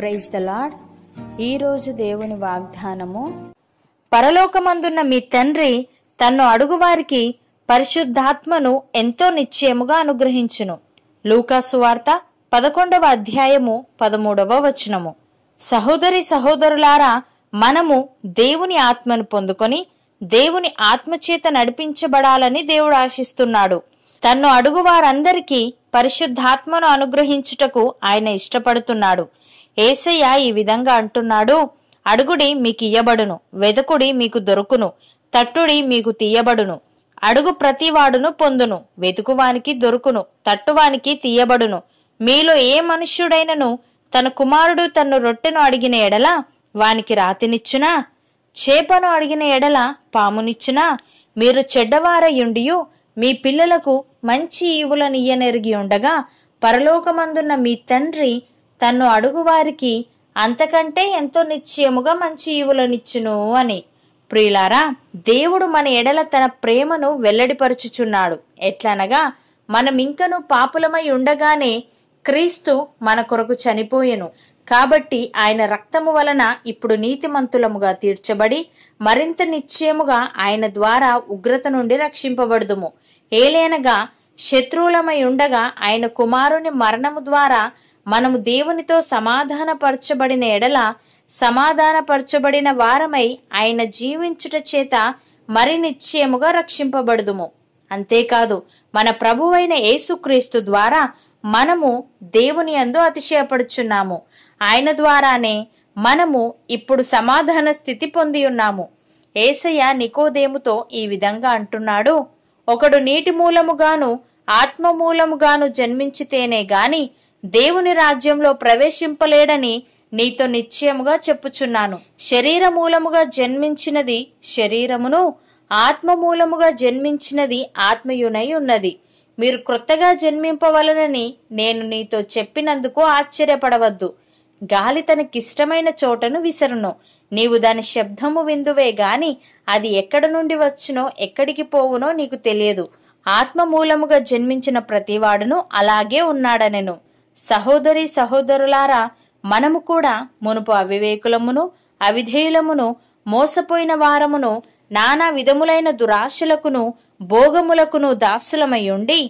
praise the lord ఈరోజు దేవుని వాగ్దానము పరలోకమందున్న మీ తండ్రి తన్ను అడుగువారికి పరిశుద్ధాత్మను ఎంతో నిశ్చయముగా అనుగ్రహించును లూకాసు వార్త పదకొండవ అధ్యాయము పదమూడవ వచనము సహోదరి సహోదరులారా మనము దేవుని ఆత్మను పొందుకొని దేవుని ఆత్మచేత నడిపించబడాలని దేవుడు ఆశిస్తున్నాడు తన్ను అడుగు వారందరికీ పరిశుద్ధాత్మను అనుగ్రహించుటకు ఆయన ఇష్టపడుతున్నాడు ఏసయ్య ఈ విధంగా అంటున్నాడు అడుగుడి మీకు ఇయ్యబడును వెదకుడి మీకు దొరుకును తట్టుడి మీకు తీయబడును అడుగు ప్రతివాడును పొందును వెతుకువానికి దొరుకును తట్టువానికి తీయబడును మీలో ఏ మనుష్యుడైనను తన కుమారుడు తన్ను రొట్టెను అడిగిన ఎడల వానికి రాతినిచ్చునా చేపను అడిగిన ఎడల పామునిచ్చునా మీరు చెడ్డవారయుండియు మీ పిల్లలకు మంచి ఈవులనియ్యనెరిగి ఉండగా పరలోకమందున్న మీ తండ్రి తన్ను అడుగువారికి అంతకంటే ఎంతో నిశ్చయముగా మంచి ఈవులనిచ్చును అని ప్రియులారా దేవుడు మన ఎడల తన ప్రేమను వెల్లడిపరుచుచున్నాడు ఎట్లనగా మనం ఇంకను పాపులమై ఉండగానే క్రీస్తు మన కొరకు చనిపోయెను కాబట్టి ఆయన రక్తము వలన ఇప్పుడు నీతిమంతులముగా తీర్చబడి మరింత నిశ్చయముగా ఆయన ద్వారా ఉగ్రత నుండి రక్షింపబడుదుము ఏలేనగా శత్రువులమై ఉండగా ఆయన కుమారుని మరణము ద్వారా మనము దేవునితో సమాధానపరచబడిన ఎడల సమాధానపరచబడిన వారమై ఆయన జీవించుట చేత మరి నిశ్చయముగా రక్షింపబడుదుము అంతేకాదు మన ప్రభువైన యేసుక్రీస్తు ద్వారా మనము దేవుని అందు అతిశయపడుచున్నాము ఆయన ద్వారానే మనము ఇప్పుడు సమాధాన స్థితి పొంది ఉన్నాము ఏసయ్య నికోదేముతో ఈ విధంగా అంటున్నాడు ఒకడు నీటి మూలముగాను ఆత్మమూలముగాను జన్మించితేనే గాని దేవుని రాజ్యంలో ప్రవేశింపలేడని నీతో నిశ్చయముగా చెప్పుచున్నాను శరీర మూలముగా జన్మించినది శరీరమును ఆత్మ మూలముగా జన్మించినది ఆత్మయునై ఉన్నది మీరు క్రొత్తగా జన్మింపవలనని నేను నీతో చెప్పినందుకు ఆశ్చర్యపడవద్దు గాలి తనకిష్టమైన చోటను విసరును నీవు దాని శబ్దము విందువే గాని అది ఎక్కడ నుండి వచ్చునో ఎక్కడికి పోవునో నీకు తెలియదు ఆత్మ మూలముగా జన్మించిన ప్రతివాడును అలాగే ఉన్నాడనెను సహోదరి సహోదరులారా మనము కూడా మునుపు అవివేకులమును అవిధేయులమును మోసపోయిన వారమును నానా విధములైన దురాశలకును భోగములకును దాసులమై ఉండి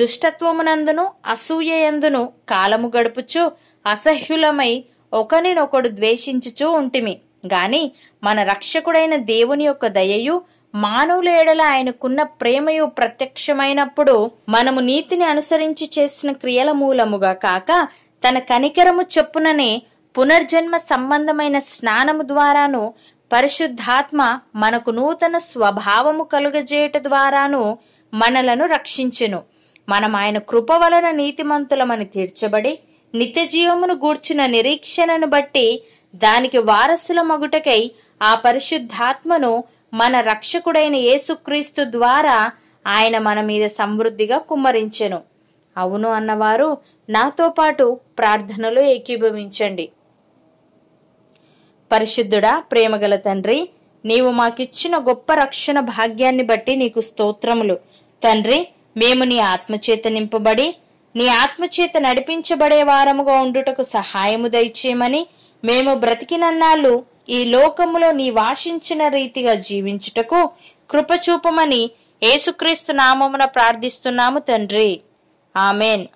దుష్టత్వమునందును అసూయయందును కాలము గడుపుచు అసహ్యులమై ఒకనినొకడు ద్వేషించుచూ ఉంటిమి గాని మన రక్షకుడైన దేవుని యొక్క దయయు మానవుల ఏడల ఆయనకున్న ప్రేమయు ప్రత్యక్షమైనప్పుడు మనము నీతిని అనుసరించి చేసిన క్రియల మూలముగా కాక తన కనికరము చెప్పుననే పునర్జన్మ సంబంధమైన స్నానము ద్వారాను పరిశుద్ధాత్మ మనకు నూతన స్వభావము కలుగజేయట ద్వారాను మనలను రక్షించెను మనం ఆయన కృప వలన నీతిమంతులమని తీర్చబడి నిత్య జీవమును గూర్చిన నిరీక్షణను బట్టి దానికి వారసుల మగుటకై ఆ పరిశుద్ధాత్మను మన రక్షకుడైన యేసుక్రీస్తు ద్వారా ఆయన మన మీద సమృద్ధిగా కుమ్మరించెను అవును అన్నవారు నాతో పాటు ప్రార్థనలో ఏకీభవించండి పరిశుద్ధుడా ప్రేమగల తండ్రి నీవు మాకిచ్చిన గొప్ప రక్షణ భాగ్యాన్ని బట్టి నీకు స్తోత్రములు తండ్రి మేము నీ ఆత్మచేత నింపబడి నీ ఆత్మచేత నడిపించబడే వారముగా ఉండుటకు సహాయము దయచేయమని మేము బ్రతికినన్నాళ్ళు ఈ లోకములో నీ వాషించిన రీతిగా జీవించుటకు కృపచూపమని ఏసుక్రీస్తు నామమున ప్రార్థిస్తున్నాము తండ్రి ఆమెన్